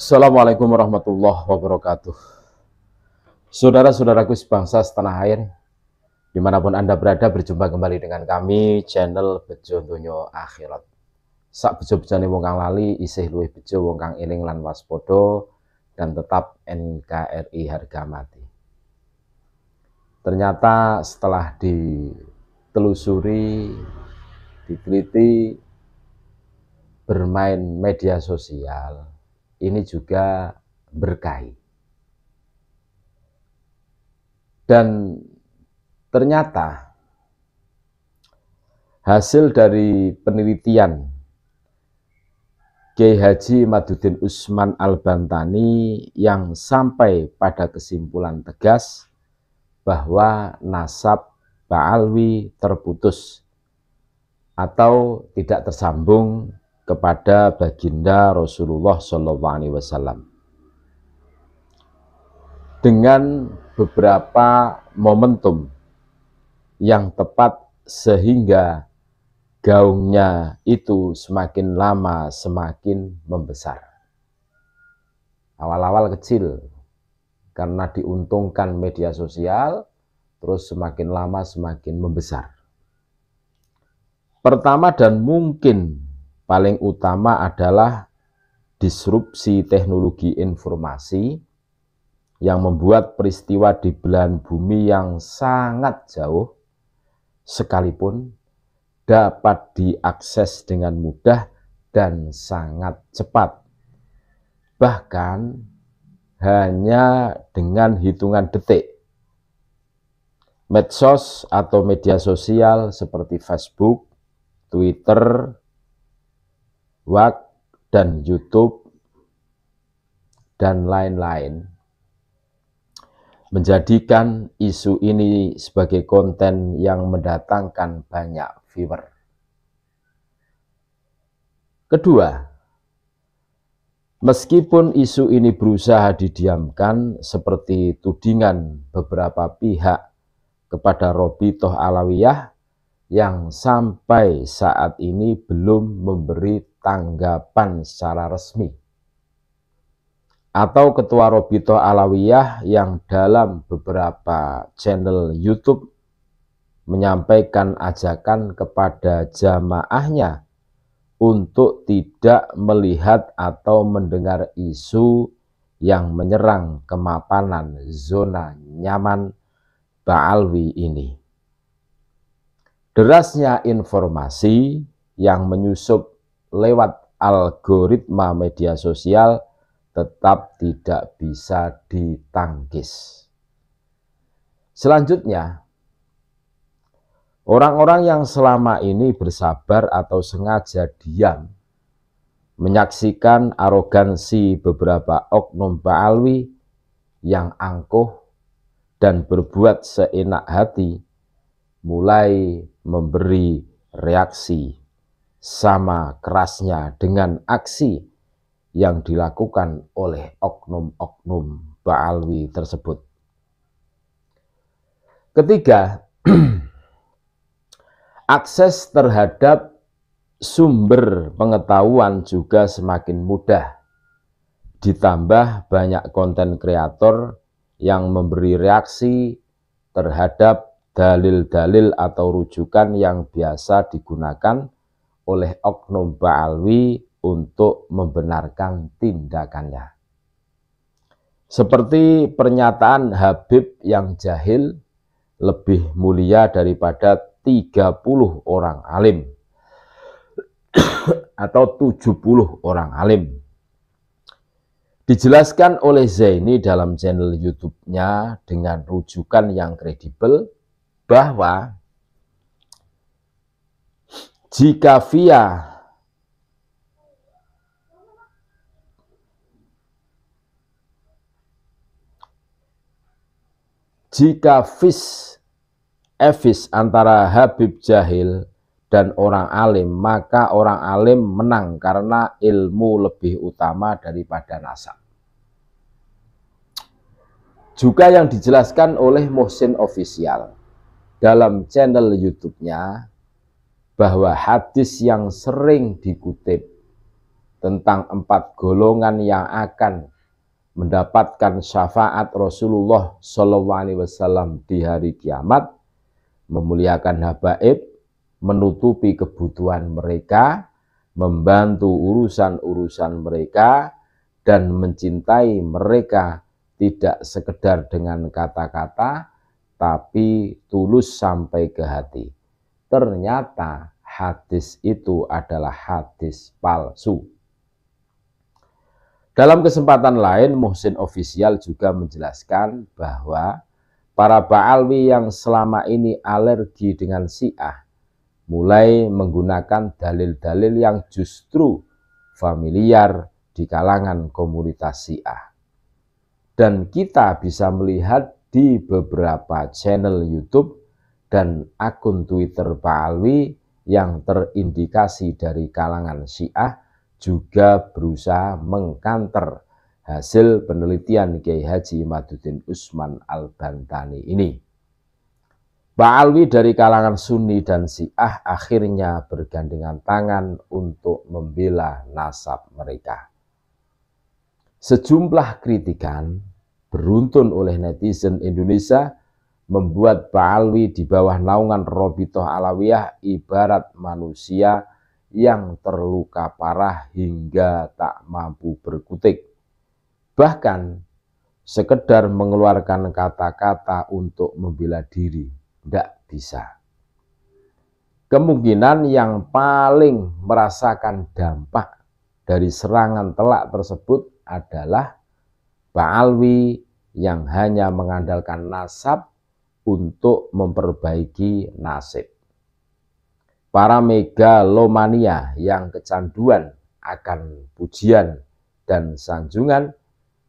Assalamualaikum warahmatullahi wabarakatuh. Saudara-saudaraku sebangsa setanah air, dimanapun Anda berada, berjumpa kembali dengan kami, channel Bejo Dunyo Akhirat. Sak bejo bejo wong kang lali, isih luwih bejo wong kang iling lan waspodo, dan tetap NKRI harga mati. Ternyata setelah ditelusuri, diteliti, bermain media sosial, ini juga berkahi. Dan ternyata hasil dari penelitian Kiai Haji Maduddin Usman Al-Bantani yang sampai pada kesimpulan tegas bahwa nasab Ba'alwi terputus atau tidak tersambung kepada baginda Rasulullah saw dengan beberapa momentum yang tepat sehingga gaungnya itu semakin lama semakin membesar. Awal-awal kecil karena diuntungkan media sosial terus semakin lama semakin membesar. Pertama dan mungkin paling utama adalah disrupsi teknologi informasi yang membuat peristiwa di belahan bumi yang sangat jauh sekalipun dapat diakses dengan mudah dan sangat cepat. Bahkan hanya dengan hitungan detik. Medsos atau media sosial seperti Facebook, Twitter, Wak dan YouTube dan lain-lain menjadikan isu ini sebagai konten yang mendatangkan banyak viewer. Kedua, meskipun isu ini berusaha didiamkan seperti tudingan beberapa pihak kepada Robi Toh Alawiyah yang sampai saat ini belum memberi tanggapan secara resmi. Atau Ketua Robito Alawiyah yang dalam beberapa channel YouTube menyampaikan ajakan kepada jamaahnya untuk tidak melihat atau mendengar isu yang menyerang kemapanan zona nyaman Ba'alwi ini. Derasnya informasi yang menyusup lewat algoritma media sosial tetap tidak bisa ditangkis. Selanjutnya, orang-orang yang selama ini bersabar atau sengaja diam menyaksikan arogansi beberapa oknum Ba'alwi yang angkuh dan berbuat seenak hati mulai memberi reaksi sama kerasnya dengan aksi yang dilakukan oleh oknum-oknum Ba'alwi tersebut. Ketiga, akses terhadap sumber pengetahuan juga semakin mudah. Ditambah banyak konten kreator yang memberi reaksi terhadap dalil-dalil atau rujukan yang biasa digunakan oleh oknum ba'alwi untuk membenarkan tindakannya. Seperti pernyataan Habib yang jahil lebih mulia daripada 30 orang alim atau 70 orang alim. Dijelaskan oleh Zaini dalam channel YouTube-nya dengan rujukan yang kredibel bahwa jika via jika fis evis antara Habib Jahil dan orang alim, maka orang alim menang karena ilmu lebih utama daripada nasab. Juga yang dijelaskan oleh Mohsin Official dalam channel YouTube-nya bahwa hadis yang sering dikutip tentang empat golongan yang akan mendapatkan syafaat Rasulullah Shallallahu Alaihi Wasallam di hari kiamat, memuliakan habaib, menutupi kebutuhan mereka, membantu urusan-urusan mereka, dan mencintai mereka tidak sekedar dengan kata-kata, tapi tulus sampai ke hati. Ternyata hadis itu adalah hadis palsu. Dalam kesempatan lain, Muhsin Official juga menjelaskan bahwa para ba'alwi yang selama ini alergi dengan Syiah, mulai menggunakan dalil-dalil yang justru familiar di kalangan komunitas Syiah. Dan kita bisa melihat di beberapa channel YouTube dan akun Twitter Pak Alwi yang terindikasi dari kalangan Syiah juga berusaha mengkanter hasil penelitian Kiai Haji Maduddin Usman Al-Bantani ini. Pak Alwi dari kalangan Sunni dan Syiah akhirnya bergandengan tangan untuk membela nasab mereka. Sejumlah kritikan beruntun oleh netizen Indonesia membuat Pak Alwi di bawah naungan Robitoh Alawiyah ibarat manusia yang terluka parah hingga tak mampu berkutik. Bahkan sekedar mengeluarkan kata-kata untuk membela diri, tidak bisa. Kemungkinan yang paling merasakan dampak dari serangan telak tersebut adalah Ba'alwi yang hanya mengandalkan nasab untuk memperbaiki nasib. Para megalomania yang kecanduan akan pujian dan sanjungan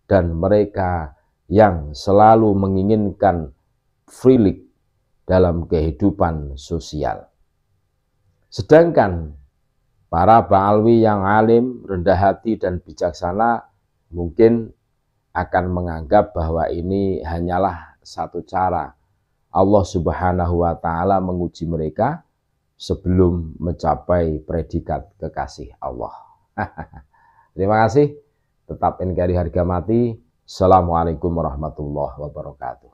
dan mereka yang selalu menginginkan frilik dalam kehidupan sosial. Sedangkan para ba'alwi yang alim, rendah hati, dan bijaksana mungkin akan menganggap bahwa ini hanyalah satu cara. Allah Subhanahu wa taala menguji mereka sebelum mencapai predikat kekasih Allah. Terima kasih. Tetap NKRI harga mati. Assalamualaikum warahmatullahi wabarakatuh.